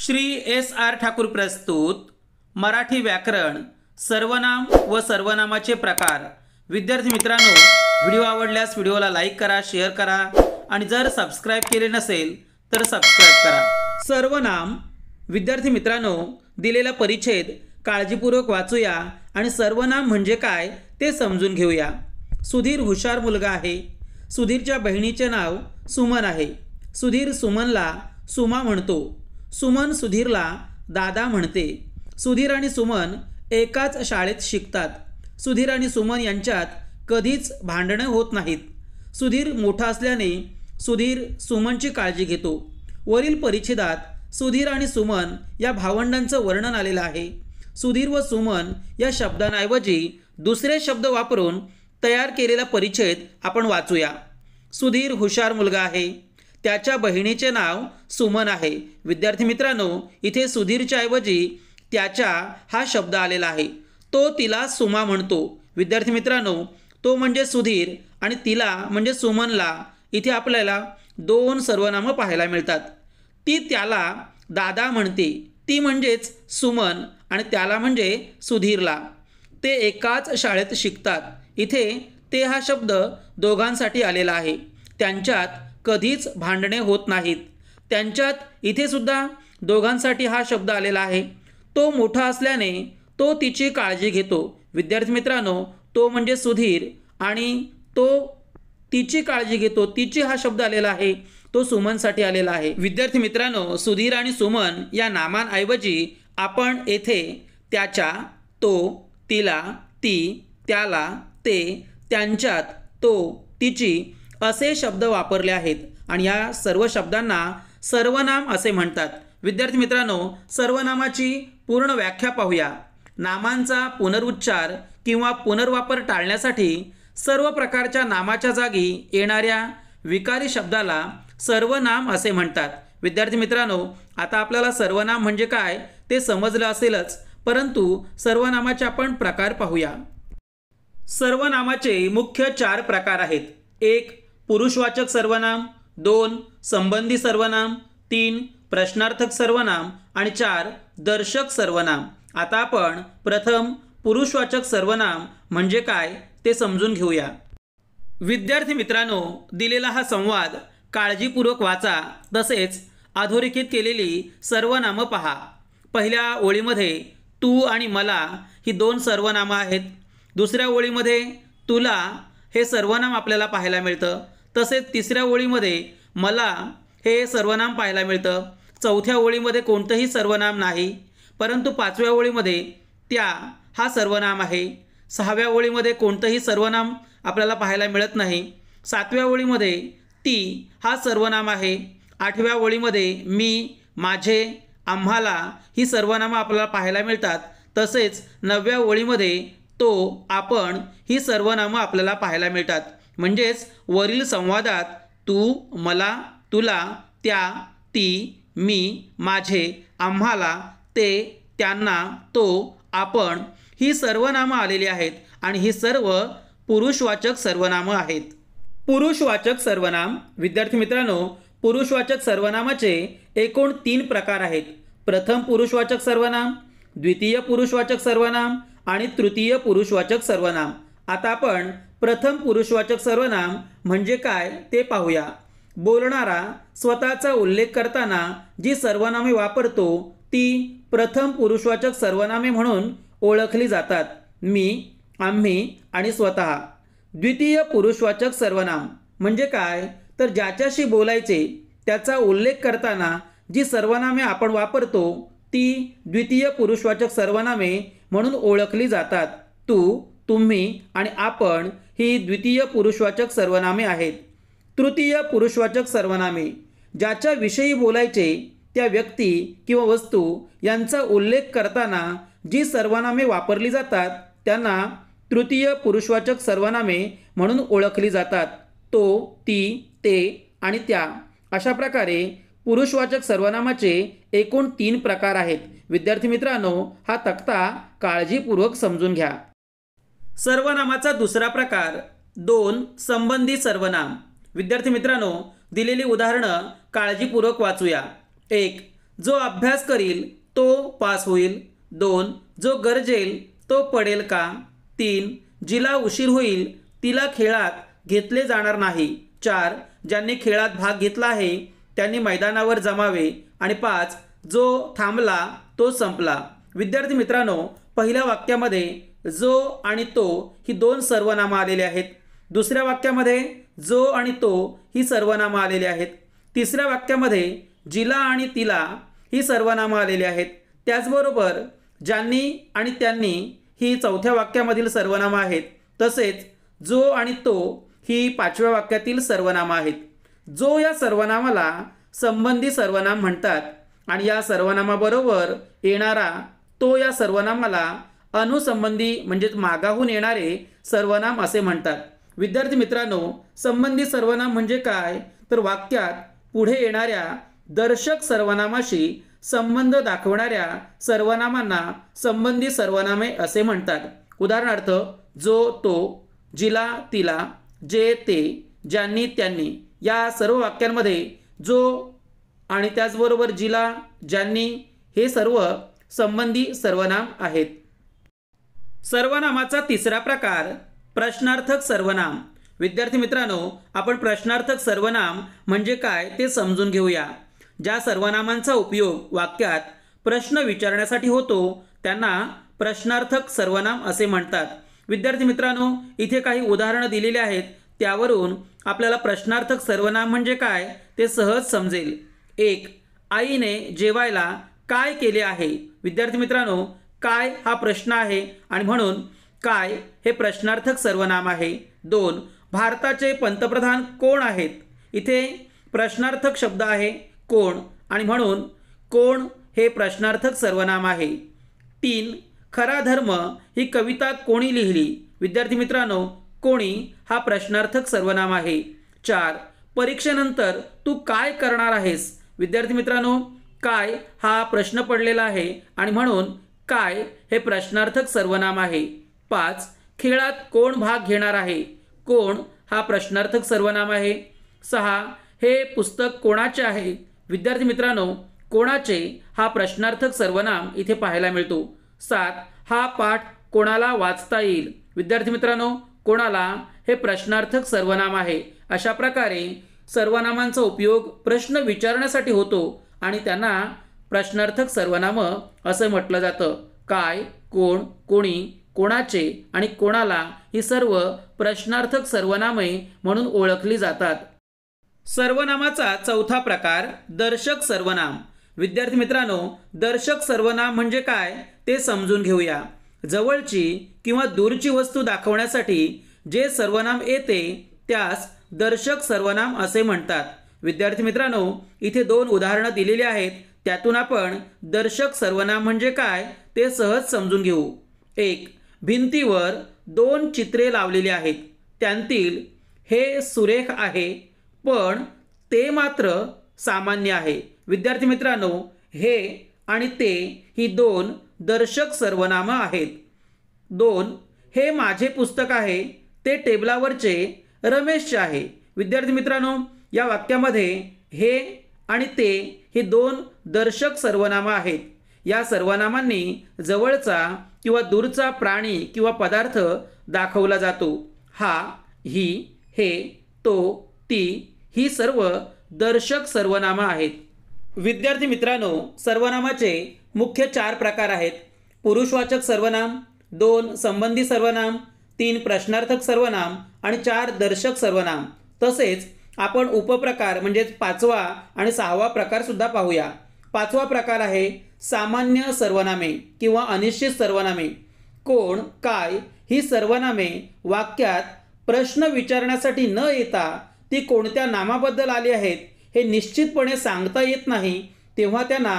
Shri S R Thakur प्रस्तुत मराठी व्याकरण सर्वनाम व सर्वनामाचे प्रकार विद्यार्थी मित्रांनो व्हिडिओ आवडल्यास व्हिडिओला लाईक करा शेअर करा आणि जर सबस्क्राईब केले नसेल तर सबस्क्राईब करा सर्वनाम विद्यार्थी मित्रांनो दिलेला परिच्छेद काळजीपूर्वक वाचूया आणि सर्वनाम म्हणजे काय ते समजून घेऊया सुधीर हुशार मुलगा आहे सुधीरच्या बहिणीचे नाव सुमन आहे सुधीर सुमनला सुमा म्हणतो सुमन सुधीरला दादा म्हणते सुधीर आणि सुमन एकाच शाळेत शिकतात सुधीर आणि सुमन यांच्यात कधीच भांडणं होत नाहीत सुधीर मोठा असल्याने सुधीर सुमनची काळजी घेतो वरील परिच्छेदात सुधीर आणि सुमन या भावंडांचं वर्णन आलेलं आहे सुधीर व सुमन या शब्दांऐवजी दुसरे शब्द वापरून तयार केलेला परिच्छेद आपण वाचूया सुधीर हुशार मुलगा आहे त्याच्या बहिणीचे नाव सुमन आहे विद्यार्थी मित्रांनो इथे सुधीरच्या ऐवजी त्याच्या हा शब्द आलेला आहे तो तिला सुमा म्हणतो विद्यार्थी मित्रांनो तो म्हणजे सुधीर आणि तिला म्हणजे सुमनला इथे आपल्याला दोन सर्वनामं पाहायला मिळतात ती त्याला दादा म्हणते ती म्हणजेच सुमन आणि त्याला म्हणजे सुधीरला ते एकाच शाळेत शिकतात इथे ते हा शब्द दोघांसाठी आलेला आहे त्यांच्यात कधीच भांडणे होत नाहीत त्यांच्यात इथेसुद्धा दोघांसाठी हा शब्द आलेला आहे तो मोठा असल्याने तो तिची काळजी घेतो विद्यार्थी मित्रांनो तो म्हणजे सुधीर आणि तो तिची काळजी घेतो तिची हा शब्द आलेला आहे तो सुमनसाठी आलेला आहे विद्यार्थी मित्रांनो सुधीर आणि सुमन या नामांऐवजी आपण येथे त्याच्या तो तिला ती त्याला ते त्यांच्यात तो तिची असे शब्द वापरले आहेत आणि या सर्व शब्दांना सर्वनाम असे म्हणतात विद्यार्थी मित्रांनो सर्वनामाची पूर्ण व्याख्या पाहूया नामांचा पुनरुच्चार किंवा पुनर्वापर टाळण्यासाठी सर्व प्रकारच्या नामाच्या जागी येणाऱ्या विकारी शब्दाला सर्वनाम असे म्हणतात विद्यार्थी मित्रांनो आता आपल्याला सर्वनाम म्हणजे काय ते समजलं असेलच परंतु सर्वनामाचे आपण प्रकार पाहूया सर्वनामाचे मुख्य चार प्रकार आहेत एक पुरुषवाचक सर्वनाम दोन संबंधी सर्वनाम तीन प्रश्नार्थक सर्वनाम आणि चार दर्शक सर्वनाम आता आपण प्रथम पुरुषवाचक सर्वनाम म्हणजे काय ते समजून घेऊया विद्यार्थी मित्रांनो दिलेला हा संवाद काळजीपूर्वक वाचा तसेच अधोरेखित केलेली सर्वनामं पहा पहिल्या ओळीमध्ये तू आणि मला ही दोन सर्वनामं आहेत दुसऱ्या ओळीमध्ये तुला हे सर्वनाम आपल्याला पाहायला मिळतं तसेच तिसऱ्या ओळीमध्ये मला हे सर्वनाम पाहायला मिळतं चौथ्या ओळीमध्ये कोणतंही सर्वनाम नाही परंतु पाचव्या ओळीमध्ये त्या हा सर्वनाम आहे सहाव्या ओळीमध्ये कोणतंही सर्वनाम आपल्याला पाहायला मिळत नाही सातव्या ओळीमध्ये ती हा सर्वनाम आहे आठव्या ओळीमध्ये मी माझे आम्हाला ही सर्वनामं आपल्याला पाहायला मिळतात तसेच नवव्या ओळीमध्ये तो आपण ही सर्वनामं आपल्याला पाहायला मिळतात म्हणजेच वरील संवादात तू मला तुला त्या ती मी माझे आम्हाला ते त्यांना तो आपण ही नामं आलेली आहेत आणि ही सर्व पुरुषवाचक सर्वनामं आहेत पुरुषवाचक सर्वनाम विद्यार्थी मित्रांनो पुरुषवाचक सर्वनामाचे एकूण तीन प्रकार आहेत प्रथम पुरुषवाचक सर्वनाम द्वितीय पुरुषवाचक सर्वनाम आणि तृतीय पुरुषवाचक सर्वनाम आता आपण प्रथम पुरुषवाचक सर्वनाम म्हणजे काय ते पाहूया बोलणारा स्वतःचा उल्लेख करताना जी सर्वनामे वापरतो ती प्रथम पुरुषवाचक सर्वनामे म्हणून ओळखली जातात मी आम्ही आणि स्वतः द्वितीय पुरुषवाचक सर्वनाम म्हणजे काय तर ज्याच्याशी बोलायचे त्याचा उल्लेख करताना जी सर्वनामे आपण वापरतो ती द्वितीय पुरुषवाचक सर्वनामे म्हणून ओळखली जातात तू तुम्ही आणि आपण ही द्वितीय पुरुषवाचक सर्वनामे आहेत तृतीय पुरुषवाचक सर्वनामे ज्याच्याविषयी बोलायचे त्या व्यक्ती किंवा वस्तू यांचा उल्लेख करताना जी सर्वनामे वापरली जातात त्यांना तृतीय पुरुषवाचक सर्वनामे म्हणून ओळखली जातात तो ती ते आणि त्या अशा प्रकारे पुरुषवाचक सर्वनामाचे एकूण तीन प्रकार आहेत विद्यार्थी मित्रांनो हा तक्ता काळजीपूर्वक समजून घ्या सर्वनामाचा दुसरा प्रकार दोन संबंधी सर्वनाम विद्यार्थी मित्रांनो दिलेली उदाहरणं काळजीपूर्वक वाचूया एक जो अभ्यास करील तो पास होईल दोन जो गरजेल तो पडेल का तीन जिला उशीर होईल तिला खेळात घेतले जाणार नाही चार ज्यांनी खेळात भाग घेतला आहे त्यांनी मैदानावर जमावे आणि पाच जो थांबला तो संपला विद्यार्थी मित्रांनो पहिल्या वाक्यामध्ये जो आणि तो ही दोन सर्वनामं आलेले आहेत दुसऱ्या वाक्यामध्ये जो आणि तो ही सर्वनामं आलेले आहेत तिसऱ्या वाक्यामध्ये जिला आणि तिला ही सर्वनामं आलेली आहेत त्याचबरोबर ज्यांनी आणि त्यांनी ही चौथ्या वाक्यामधील सर्वनामं आहेत तसेच जो आणि तो ही पाचव्या वाक्यातील सर्वनामं आहेत जो या सर्वनामाला संबंधी सर्वनाम म्हणतात आणि या सर्वनामाबरोबर येणारा तो या सर्वनामाला अनुसंबंधी म्हणजेच मागाहून येणारे सर्वनाम असे म्हणतात विद्यार्थी मित्रांनो संबंधी सर्वनाम म्हणजे काय तर वाक्यात पुढे येणाऱ्या दर्शक सर्वनामाशी संबंध दाखवणाऱ्या सर्वनामांना संबंधी सर्वनामे असे म्हणतात उदाहरणार्थ जो तो जिला तिला जे ते ज्यांनी त्यांनी या सर्व वाक्यांमध्ये जो आणि त्याचबरोबर जिला ज्यांनी हे सर्व संबंधी सर्वनाम आहेत सर्वनामाचा तिसरा प्रकार प्रश्नार्थक सर्वनाम विद्यार्थी मित्रांनो आपण प्रश्नार्थक सर्वनाम म्हणजे काय ते समजून घेऊया ज्या सर्वनामांचा उपयोग वाक्यात प्रश्न विचारण्यासाठी होतो त्यांना प्रश्नार्थक सर्वनाम असे म्हणतात विद्यार्थी मित्रांनो इथे काही उदाहरणं दिलेली आहेत त्यावरून आपल्याला प्रश्नार्थक सर्वनाम म्हणजे काय ते सहज समजेल एक आईने जेवायला काय केले आहे विद्यार्थी मित्रांनो काय हा प्रश्न आहे आणि म्हणून काय हे प्रश्नार्थक सर्वनाम आहे दोन भारताचे पंतप्रधान कोण आहेत इथे प्रश्नार्थक शब्द आहे कोण आणि म्हणून कोण हे प्रश्नार्थक सर्वनाम आहे तीन खरा धर्म ही कविता कोणी लिहिली विद्यार्थी मित्रांनो कोणी हा प्रश्नार्थक सर्वनाम आहे चार परीक्षेनंतर तू काय करणार आहेस विद्यार्थी मित्रांनो काय हा प्रश्न पडलेला आहे आणि म्हणून काय हे प्रश्नार्थक सर्वनाम आहे पाच खेळात कोण भाग घेणार आहे कोण हा प्रश्नार्थक सर्वनाम आहे सहा हे पुस्तक कोणाचे आहे विद्यार्थी मित्रांनो कोणाचे हा प्रश्नार्थक सर्वनाम इथे पाहायला मिळतो सात हा पाठ कोणाला वाचता येईल विद्यार्थी मित्रांनो कोणाला हे प्रश्नार्थक सर्वनाम आहे अशा प्रकारे सर्वनामांचा उपयोग प्रश्न विचारण्यासाठी होतो आणि त्यांना प्रश्नार्थक सर्वनाम असं म्हटलं जातं काय कोण कोणी कोणाचे आणि कोणाला ही सर्व प्रश्नार्थक सर्वनामे म्हणून ओळखली जातात सर्वनामाचा चौथा प्रकार दर्शक सर्वनाम विद्यार्थी मित्रांनो दर्शक सर्वनाम म्हणजे काय ते समजून घेऊया जवळची किंवा दूरची वस्तू दाखवण्यासाठी जे सर्वनाम येते त्यास दर्शक सर्वनाम असे म्हणतात विद्यार्थी मित्रांनो इथे दोन उदाहरणं दिलेली आहेत त्यातून आपण दर्शक सर्वनाम म्हणजे काय ते सहज समजून घेऊ एक भिंतीवर दोन चित्रे लावलेली आहेत त्यांतील हे सुरेख आहे पण ते मात्र सामान्य आहे विद्यार्थी मित्रांनो हे आणि ते ही दोन दर्शक सर्वनामं आहेत दोन हे माझे पुस्तक आहे ते टेबलावरचे रमेशचे आहे विद्यार्थी मित्रांनो या वाक्यामध्ये हे आणि ते हे दोन दर्शक सर्वनाम आहेत या सर्वनामांनी जवळचा किंवा दूरचा प्राणी किंवा पदार्थ दाखवला जातो हा ही हे तो ती ही सर्व दर्शक सर्वनामा आहेत विद्यार्थी मित्रांनो सर्वनामाचे मुख्य चार प्रकार आहेत पुरुषवाचक सर्वनाम दोन संबंधी सर्वनाम तीन प्रश्नार्थक सर्वनाम आणि चार दर्शक सर्वनाम तसेच आपण उपप्रकार म्हणजेच पाचवा आणि सहावा प्रकार सुद्धा पाहूया पाचवा प्रकार आहे सामान्य सर्वनामे किंवा अनिश्चित सर्वनामे कोण काय ही सर्वनामे वाक्यात प्रश्न विचारण्यासाठी न येता ती कोणत्या नामाबद्दल आली आहेत हे निश्चितपणे सांगता येत नाही तेव्हा त्यांना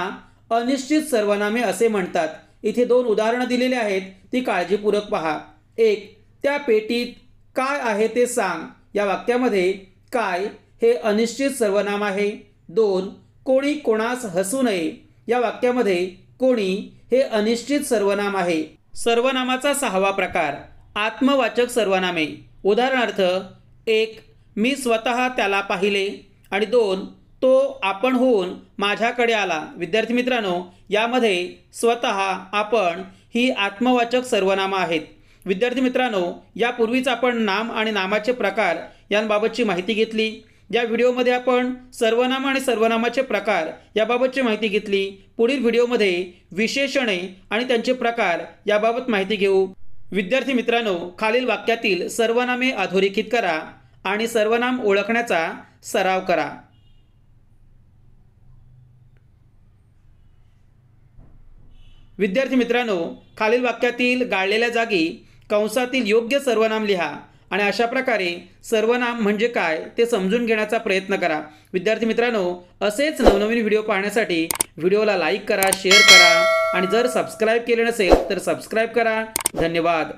अनिश्चित सर्वनामे असे म्हणतात इथे दोन उदाहरणं दिलेली आहेत ती काळजीपूर्वक पहा एक त्या पेटीत काय आहे ते सांग या वाक्यामध्ये काय हे अनिश्चित सर्वनाम आहे दोन कोणी कोणास हसू नये या वाक्यामध्ये कोणी हे अनिश्चित सर्वनाम आहे सर्वनामाचा सहावा प्रकार आत्मवाचक सर्वनामे उदाहरणार्थ एक मी स्वतः त्याला पाहिले आणि दोन तो आपण होऊन माझ्याकडे आला विद्यार्थी मित्रांनो यामध्ये स्वतः आपण ही आत्मवाचक सर्वनामं आहेत विद्यार्थी मित्रांनो यापूर्वीच आपण नाम आणि नामाचे प्रकार यांबाबतची माहिती घेतली या व्हिडिओमध्ये आपण सर्वनाम आणि सर्वनामाचे प्रकार याबाबतची माहिती घेतली पुढील व्हिडिओमध्ये विशेषणे आणि त्यांचे प्रकार याबाबत माहिती घेऊ विद्यार्थी मित्रांनो खालील वाक्यातील सर्वनामे अधोरेखित करा आणि सर्वनाम ओळखण्याचा सराव करा विद्यार्थी मित्रांनो खालील वाक्यातील गाळलेल्या जागी कंसातील योग्य सर्वनाम लिहा आणि अशा प्रकारे सर्वनाम म्हणजे काय ते समजून घेण्याचा प्रयत्न करा विद्यार्थी मित्रांनो असेच नवनवीन व्हिडिओ पाहण्यासाठी व्हिडिओला लाईक करा शेअर करा आणि जर सबस्क्राईब केले नसेल तर सबस्क्राईब करा धन्यवाद